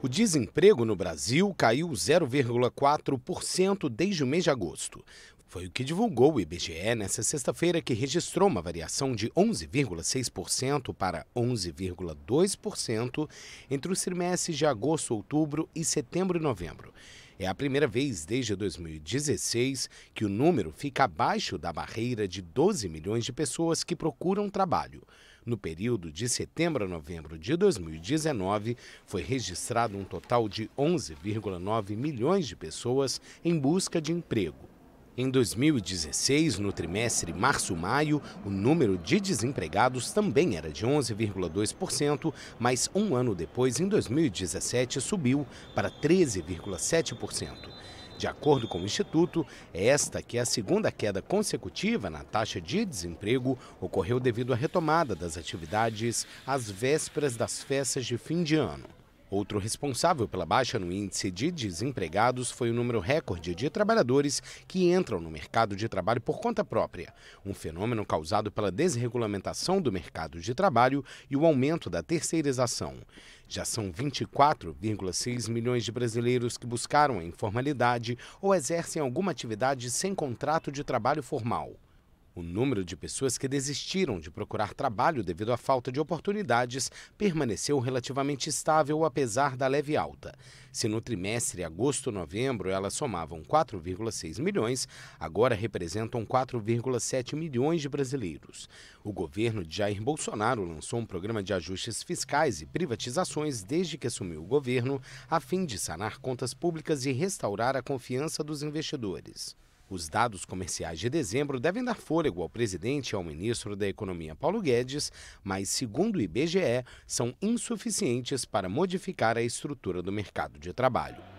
O desemprego no Brasil caiu 0,4% desde o mês de agosto. Foi o que divulgou o IBGE nesta sexta-feira, que registrou uma variação de 11,6% para 11,2% entre os trimestres de agosto, outubro e setembro e novembro. É a primeira vez desde 2016 que o número fica abaixo da barreira de 12 milhões de pessoas que procuram trabalho. No período de setembro a novembro de 2019, foi registrado um total de 11,9 milhões de pessoas em busca de emprego, em 2016, no trimestre março-maio, o número de desempregados também era de 11,2%, mas um ano depois, em 2017, subiu para 13,7%. De acordo com o Instituto, é esta que é a segunda queda consecutiva na taxa de desemprego ocorreu devido à retomada das atividades às vésperas das festas de fim de ano. Outro responsável pela baixa no índice de desempregados foi o número recorde de trabalhadores que entram no mercado de trabalho por conta própria, um fenômeno causado pela desregulamentação do mercado de trabalho e o aumento da terceirização. Já são 24,6 milhões de brasileiros que buscaram a informalidade ou exercem alguma atividade sem contrato de trabalho formal. O número de pessoas que desistiram de procurar trabalho devido à falta de oportunidades permaneceu relativamente estável, apesar da leve alta. Se no trimestre agosto-novembro elas somavam 4,6 milhões, agora representam 4,7 milhões de brasileiros. O governo de Jair Bolsonaro lançou um programa de ajustes fiscais e privatizações desde que assumiu o governo, a fim de sanar contas públicas e restaurar a confiança dos investidores. Os dados comerciais de dezembro devem dar fôlego ao presidente e ao ministro da Economia Paulo Guedes, mas, segundo o IBGE, são insuficientes para modificar a estrutura do mercado de trabalho.